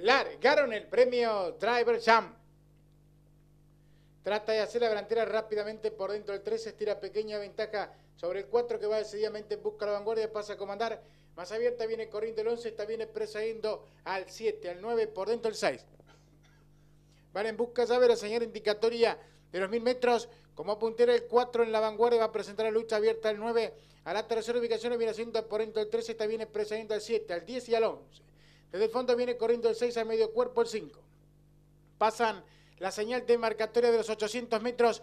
largaron el premio Driver Champ. Trata de hacer la delantera rápidamente por dentro del 13, estira pequeña ventaja sobre el 4 que va decididamente en busca de la vanguardia, pasa a comandar. Más abierta viene corriendo el 11, está bien yendo al 7, al 9, por dentro del 6. Van en busca, ya la señal indicatoria de los 1000 metros. Como puntera el 4 en la vanguardia va a presentar la lucha abierta al 9. A la tercera ubicación viene haciendo por dentro del 13, está bien yendo al 7, al 10 y al 11. Desde el fondo viene corriendo el 6 a medio cuerpo, el 5. Pasan la señal de marcatoria de los 800 metros.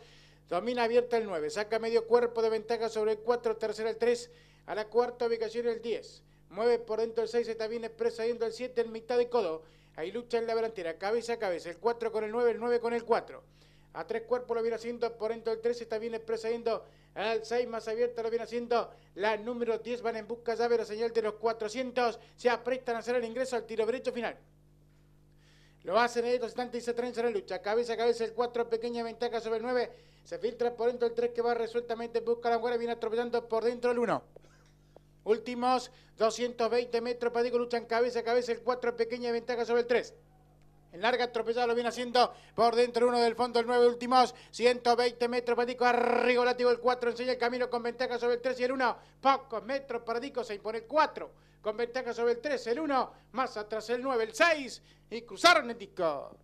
Domina abierta el 9. Saca medio cuerpo de ventaja sobre el 4. Tercera el 3. A la cuarta ubicación el 10. Mueve por dentro el 6. Está bien expresa yendo el 7 en mitad de codo. Ahí lucha en la delantera. Cabeza a cabeza. El 4 con el 9. El 9 con el 4. A tres cuerpos lo viene haciendo por dentro del 13, está bien expresando al 6 más abierto lo viene haciendo la número 10, van en busca llave la señal de los 400, se aprestan a hacer el ingreso al tiro derecho final. Lo hacen en estos instantes y se traen la lucha. Cabeza a cabeza el 4, pequeña ventaja sobre el 9. Se filtra por dentro el 3 que va resueltamente, busca la y viene atropellando por dentro el 1. Últimos 220 metros, Padico luchan cabeza a cabeza el 4, pequeña ventaja sobre el 3. El larga atropellado lo viene haciendo por dentro uno del fondo, el 9 últimos, 120 metros para Dico, arriba el 4, enseña el camino con ventaja sobre el 3 y el 1, pocos metros para Dico, se impone el 4, con ventaja sobre el 3, el 1, más atrás el 9, el 6 y cruzaron el Dico.